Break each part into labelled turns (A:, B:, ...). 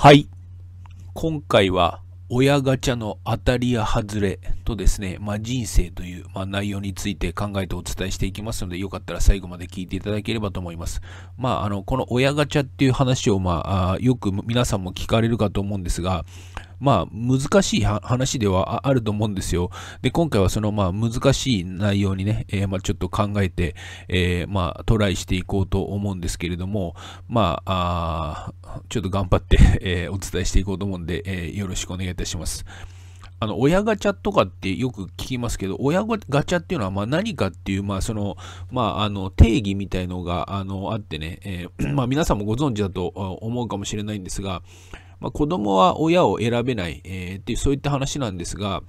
A: はい。今回は、親ガチャの当たりや外れとですね、まあ、人生という、まあ、内容について考えてお伝えしていきますので、よかったら最後まで聞いていただければと思います。まあ、あの、この親ガチャっていう話を、まあ、よく皆さんも聞かれるかと思うんですが、まあ、難しい話ではあると思うんですよ。で、今回はその、まあ、難しい内容にね、えー、まあ、ちょっと考えて、えー、まあ、トライしていこうと思うんですけれども、まあ、あちょっと頑張って えー、お伝えしていこうと思うんで、えよろしくお願いいたします。あの、親ガチャとかってよく聞きますけど、親ガチャっていうのは、まあ何かっていう、まあその、まああの、定義みたいのが、あの、あってね、えー、まあ皆さんもご存知だと思うかもしれないんですが、まあ、子供は親を選べない、えー、っていうそういった話なんですが、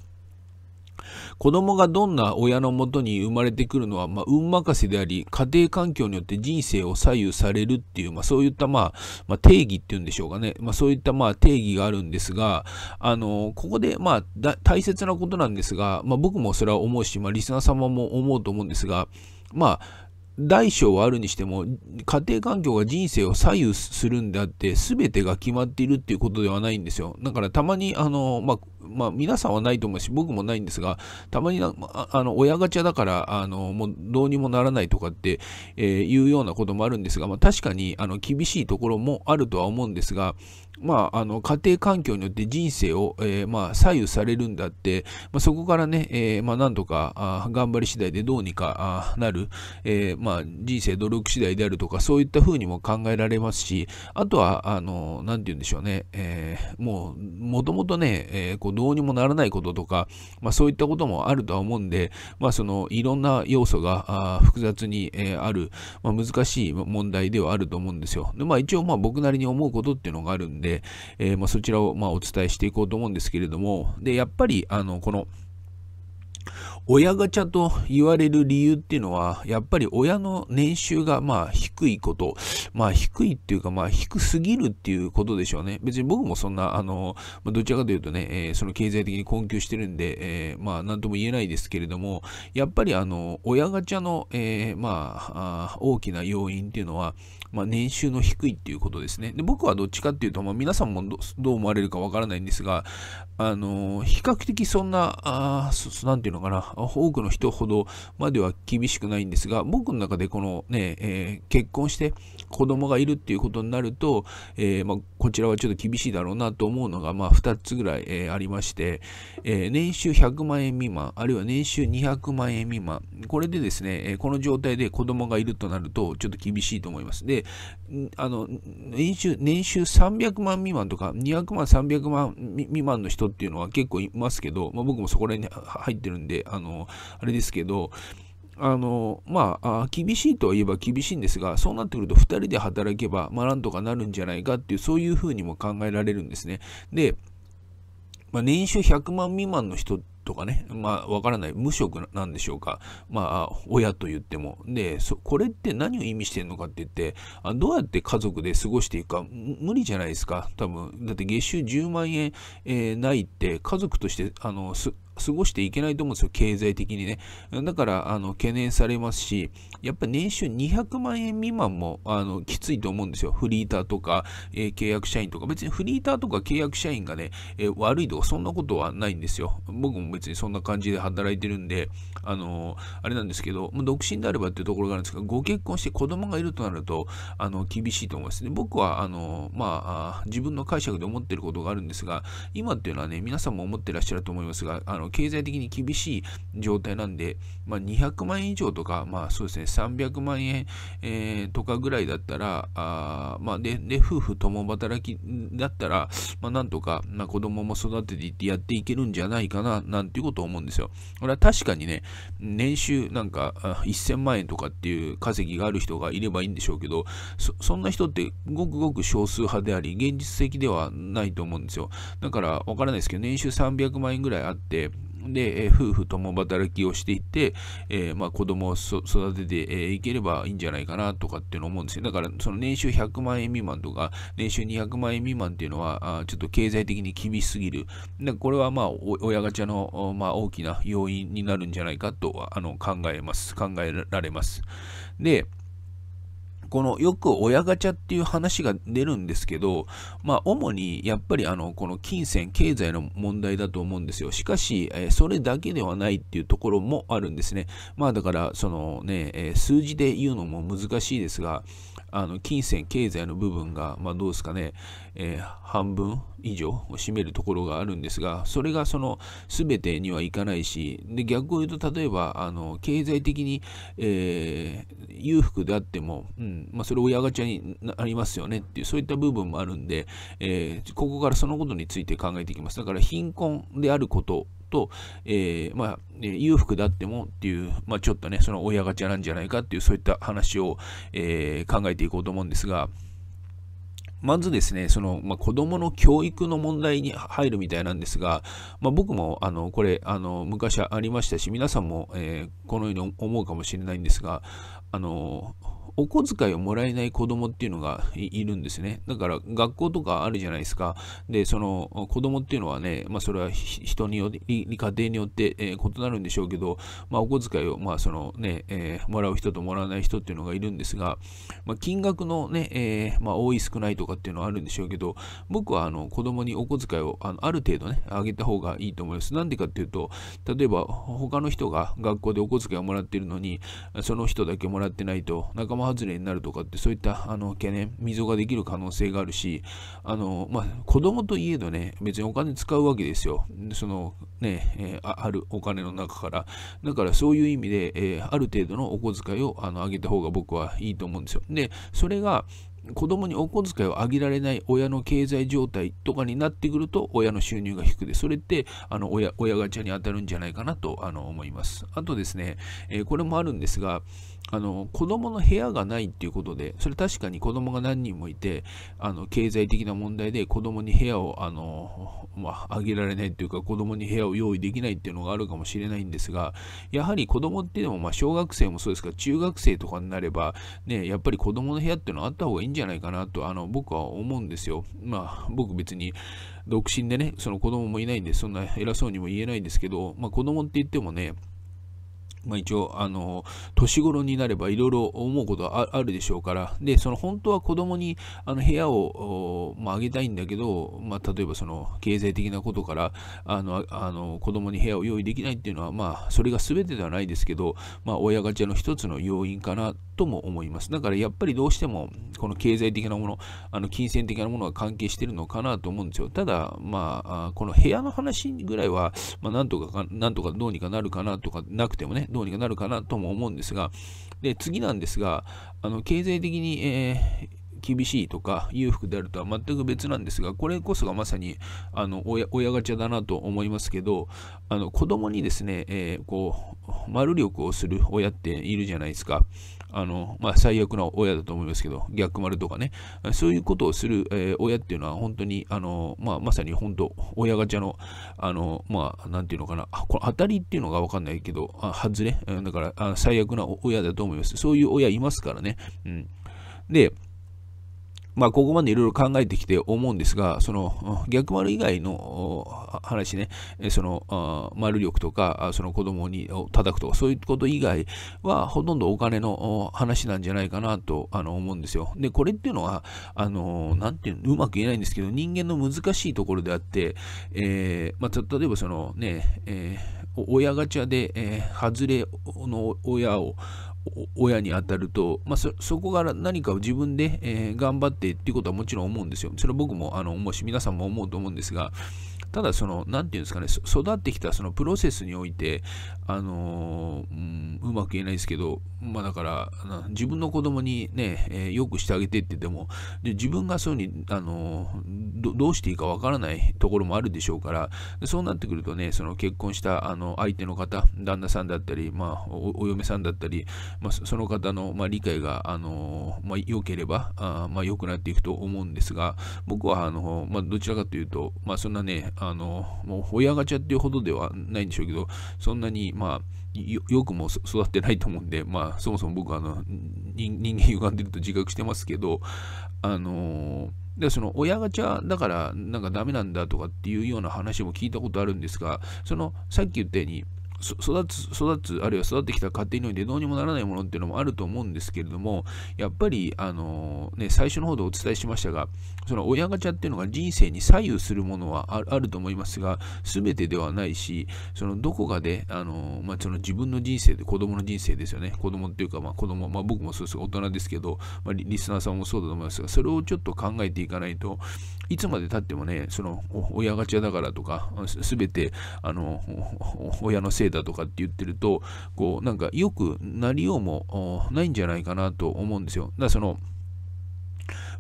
A: 子供がどんな親のもとに生まれてくるのは、まあ、運任せであり、家庭環境によって人生を左右されるっていう、まあ、そういった、まあ、まあ、定義っていうんでしょうかね。まあ、そういった、まあ、定義があるんですが、あの、ここで、まあ、大切なことなんですが、まあ、僕もそれは思うし、まあ、リスナー様も思うと思うんですが、まあ、大小はあるにしても、家庭環境が人生を左右するんであって、全てが決まっているっていうことではないんですよ。だからたまに、あの、まあ、まあ、皆さんはないと思うし、僕もないんですが、たまにな、あの、親ガチャだから、あの、もうどうにもならないとかって、えー、いうようなこともあるんですが、まあ、確かに、あの、厳しいところもあるとは思うんですが、まあ、あの家庭環境によって人生を、えー、まあ、左右されるんだって、まあ、そこからね、えー、まあ、なんとかあ頑張り次第でどうにかなる、えー、まあ、人生努力次第であるとかそういったふうにも考えられますしあとはあのなんて言うんでしょうね、えー、もうもともとね、えー、こうどうにもならないこととか、まあ、そういったこともあるとは思うんで、まあ、そのいろんな要素があ複雑に、えー、ある、まあ、難しい問題ではあると思うんですよ。でまあ、一応まあ僕なりに思うことっていうのがあるんでで、えー、まあ、そちらをまお伝えしていこうと思うんですけれども、で、やっぱり、あの、この、親ガチャと言われる理由っていうのは、やっぱり親の年収がまあ低いこと、まあ低いっていうかまあ低すぎるっていうことでしょうね。別に僕もそんな、あの、どちらかというとね、えその経済的に困窮してるんで、えまあなんとも言えないですけれども、やっぱりあの、親ガチャの、えまあ大きな要因っていうのは、まあ、年収の低いっていうことですね。で僕はどっちかっていうと、まあ、皆さんもどう思われるかわからないんですが、あのー、比較的そんな、あなんていうのかな、多くの人ほどまでは厳しくないんですが、僕の中でこのね、えー、結婚して子供がいるっていうことになると、えー、まあ、こちらはちょっと厳しいだろうなと思うのが、まあ、2つぐらい、えありまして、え年収100万円未満、あるいは年収200万円未満、これでですね、この状態で子供がいるとなると、ちょっと厳しいと思います。で、あの年収年収300万未満とか、200万、300万未満の人っていうのは結構いますけど、まあ、僕もそこら辺に入ってるんで、あのあれですけど、あのまあ、厳しいとはいえば厳しいんですが、そうなってくると2人で働けば、まあ、なんとかなるんじゃないかっていう、そういうふうにも考えられるんですね。で、まあ、年収100万未満の人っとかね、まあ、わからない、無職なんでしょうか。まあ、親と言っても。で、そこれって何を意味してるのかって言って、あどうやって家族で過ごしていくか、無理じゃないですか。多分、だって月収10万円、えー、ないって、家族として、あの、過ごしていけないと思うんですよ、経済的にね。だから、あの、懸念されますし、やっぱり年収200万円未満も、あの、きついと思うんですよ。フリーターとか、えー、契約社員とか、別にフリーターとか契約社員がね、えー、悪いとか、そんなことはないんですよ。僕も別にそんな感じで働いてるんで、あのあれなんですけど、まあ、独身であればっていうところがあるんですけど、ご結婚して子供がいるとなると、あの、厳しいと思いますね。僕は、あの、まあ、自分の解釈で思ってることがあるんですが、今っていうのはね、皆さんも思ってらっしゃると思いますが、あの、経済的に厳しい状態なんで、まあ、200万円以上とか、まあ、そうですね、300万円、えー、とかぐらいだったら、あまあで、で、夫婦共働きだったら、まあ、なんとか、まあ、子供も育てていってやっていけるんじゃないかな、なんんっていうことを思うんですよ。俺は確かにね、年収なんか1000万円とかっていう稼ぎがある人がいればいいんでしょうけど、そんな人ってごくごく少数派であり、現実的ではないと思うんですよ。だからわからないですけど、年収300万円ぐらいあって、で、え夫婦共働きをしていって、えー、まあ、子供を育てていければいいんじゃないかなとかっていうのを思うんですよ。だから、その年収100万円未満とか、年収200万円未満っていうのは、あちょっと経済的に厳しすぎる。だこれは、まあ、親ガチャの、まあ、大きな要因になるんじゃないかとあの考えます。考えられます。で、このよく親ガチャっていう話が出るんですけど、まあ、主にやっぱりあのこの金銭、経済の問題だと思うんですよ。しかし、えそれだけではないっていうところもあるんですね。まあ、だから、そのね、え数字で言うのも難しいですが、あの金銭、経済の部分が、まあ、どうですかね、えー、半分以上を占めるところがあるんですが、それがその全てにはいかないし、で逆を言うと、例えばあの経済的に、えー、裕福であっても、うん、まあ、それ親ガチャになりますよねっていう、そういった部分もあるんで、えー、ここからそのことについて考えていきます。だから貧困であることと、えー、まあ、裕福だってもっていう、まあ、ちょっとね、その親ガチャなんじゃないかっていう、そういった話を、えー、考えていこうと思うんですが、まずですね、その、まあ、子供の教育の問題に入るみたいなんですが、まあ、僕も、あの、これ、あの、昔ありましたし、皆さんも、えー、このように思うかもしれないんですが、あのお小遣いをもらえない子供っていうのがいるんですね。だから学校とかあるじゃないですか。で、その子供っていうのはね、まあそれは人によって、家庭によって、えー、異なるんでしょうけど、まあお小遣いを、まあそのね、えー、もらう人ともらわない人っていうのがいるんですが、まあ金額のね、えー、まあ多い少ないとかっていうのはあるんでしょうけど、僕はあの子供にお小遣いをあのある程度ね、あげた方がいいと思います。なんでかっていうと、例えば他の人が学校でお小遣いをもらっているのに、その人だけももらってないと仲間外れになるとかってそういったあの懸念溝ができる可能性があるしあの、まあ、子供といえどね別にお金使うわけですよそのね、えー、あるお金の中からだからそういう意味で、えー、ある程度のお小遣いをあの上げた方が僕はいいと思うんですよでそれが子供にお小遣いをあげられない親の経済状態とかになってくると、親の収入が低くて、それって、あの、親、親ガチャに当たるんじゃないかなと、あの、思います。あとですね、えー、これもあるんですが、あの、子供の部屋がないっていうことで、それ確かに子供が何人もいて、あの、経済的な問題で子供に部屋を、あの、まあ、あげられないというか、子供に部屋を用意できないっていうのがあるかもしれないんですが、やはり子供ってのも、まあ、小学生もそうですが、中学生とかになれば、ね、やっぱり子供の部屋っていうのはあった方がいいんじゃじゃないかなとあの僕は思うんですよ。まあ僕別に独身でね、その子供もいないんで、そんな偉そうにも言えないんですけど、まあ子供って言ってもね、まあ、一応、あの、年頃になればいろいろ思うことはあるでしょうから、で、その本当は子供にあの部屋を、まあ、あげたいんだけど、まあ、例えばその経済的なことから、あの、あの子供に部屋を用意できないっていうのは、まあ、それが全てではないですけど、まあ、親ガチャの一つの要因かなとも思います。だからやっぱりどうしても、この経済的なもの、あの金銭的なものが関係してるのかなと思うんですよ。ただ、まあ、この部屋の話ぐらいは、まあ、なんとかか、なんとかどうにかなるかなとか、なくてもね、どうにかなるかなとも思うんですが、で、次なんですが、あの経済的に、え厳しいとか裕福であるとは全く別なんですがこれこそがまさにあの親親ガチャだなと思いますけどあの子供にですね、えー、こう丸力をする親っているじゃないですか。あのまあ、最悪な親だと思いますけど、逆丸とかね、そういうことをする、えー、親っていうのは、本当に、あのまあ、まさに本当、親ガチャの、あのまあ、なんていうのかな、この当たりっていうのが分かんないけど、あ外れ、だから、最悪な親だと思います。そういう親いますからね。うん、で、まあ、ここまでいろいろ考えてきて思うんですが、その逆丸以外の話ね、その丸力とか、その子供に叩くとか、そういうこと以外は、ほとんどお金の話なんじゃないかなとあの思うんですよ。で、これっていうのは、あのなんていううまく言えないんですけど、人間の難しいところであって、えー、まあ、例えばそのね、えー、親ガチャで、えー、外れの親を、親に当たると、まあ、そこから何かを自分で、えー、頑張ってっていうことはもちろん思うんですよ。それは僕もあの思うし皆さんも思うと思うんですがただその、なんていうんですかね、育ってきたそのプロセスにおいて、あのうん、うまく言えないですけど、まあだから、自分の子供にね、えー、よくしてあげてって言っても、で自分がそういうふうに、あのど、どうしていいかわからないところもあるでしょうから、そうなってくるとね、その結婚したあの相手の方、旦那さんだったり、まあお、お嫁さんだったり、まあ、その方の、まあ、理解が、あの、まあ、良ければ、あまあ、良くなっていくと思うんですが、僕は、あの、まあ、どちらかというと、まあ、そんなね、あの、もう親ガチャっていうほどではないんでしょうけど、そんなに、まあ、よくも育ってないと思うんで、まあ、そもそも僕はあの人人間歪んでると自覚してますけど、あのでその親ガチャだからなんかダメなんだとかっていうような話も聞いたことあるんですが、そのさっき言ったように、育つ、育つ、あるいは育ってきた家庭においてどうにもならないものっていうのもあると思うんですけれども、やっぱり、あのね、最初の方でお伝えしましたが、その親ガチャっていうのが人生に左右するものはあると思いますが、全てではないし、そのどこかで、あのまあ、その自分の人生で、子供の人生ですよね、子供っていうか、まあ、子供、まあ、僕もそうです大人ですけど、まあ、リスナーさんもそうだと思いますが、それをちょっと考えていかないと、いつまでたってもね、その、親チャだからとか、すべて、あの、親のせいだとかって言ってると、こう、なんか良くなりようもないんじゃないかなと思うんですよ。だからその、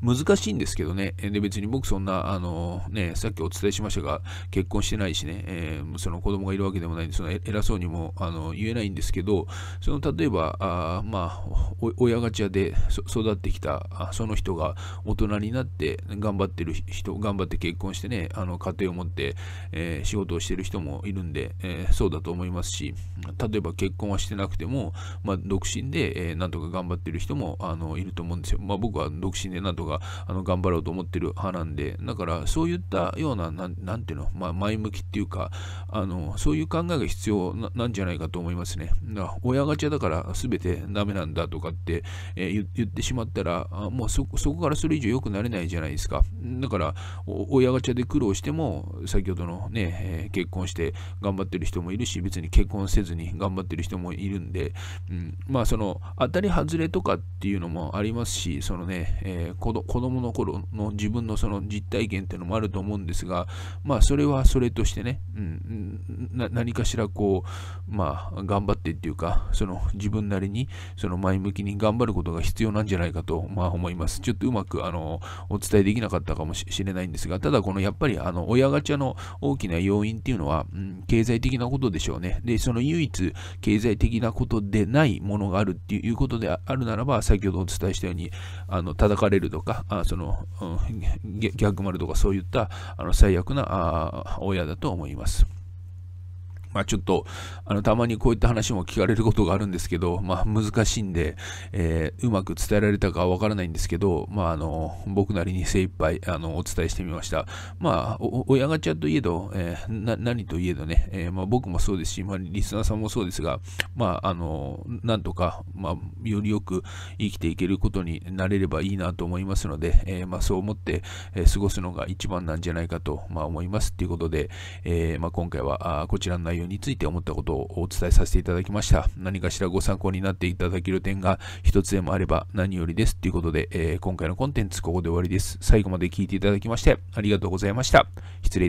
A: 難しいんですけどね。で、別に僕そんな、あの、ね、さっきお伝えしましたが、結婚してないしね、えー、その子供がいるわけでもないんで、その偉そうにもあの言えないんですけど、その例えば、あまあ、親ガチャで育ってきた、その人が大人になって、頑張ってる人、頑張って結婚してね、あの家庭を持って、えー、仕事をしてる人もいるんで、えー、そうだと思いますし、例えば結婚はしてなくても、まあ、独身で、えー、なんとか頑張ってる人もあのいると思うんですよ。まあ、僕は独身でなんとかがあの頑張ろうと思ってる派なんで、だからそういったような、なんなんていうの、まあ、前向きっていうかあの、そういう考えが必要なんじゃないかと思いますね。だ親ガチャだから全てダメなんだとかって、えー、言ってしまったら、もうそそこからそれ以上良くなれないじゃないですか。だから親ガチャで苦労しても、先ほどのね、えー、結婚して頑張ってる人もいるし、別に結婚せずに頑張ってる人もいるんで、うん、まあその当たり外れとかっていうのもありますし、そのね、えー、子ど子供の頃の自分のその実体験っていうのもあると思うんですが、まあそれはそれとしてね、うん、何かしらこう、まあ頑張ってっていうか、その自分なりにその前向きに頑張ることが必要なんじゃないかと、まあ思います。ちょっとうまくあのお伝えできなかったかもしれないんですが、ただこのやっぱりあの親ガチャの大きな要因っていうのは、うん、経済的なことでしょうね。で、その唯一経済的なことでないものがあるっていうことであるならば、先ほどお伝えしたように、あの叩かれるとか、か、あその、うん、ギャグマルとかそういったあの最悪なあ親だと思います。まあちょっと、あの、たまにこういった話も聞かれることがあるんですけど、まあ難しいんで、えー、うまく伝えられたかわからないんですけど、まああの、僕なりに精一杯、あの、お伝えしてみました。まあ、親ガチャといえど、えー、何といえどね、えー、まあ僕もそうですし、まあリスナーさんもそうですが、まああの、なんとか、まあよりよく生きていけることになれればいいなと思いますので、えー、まあそう思って、え過ごすのが一番なんじゃないかと、まあ思いますっていうことで、えまあ今回は、あこちらの内容について思ったことをお伝えさせていただきました。何かしらご参考になっていただける点が一つでもあれば何よりです。ということで、えー、今回のコンテンツここで終わりです。最後まで聞いていただきましてありがとうございました。失礼いたします。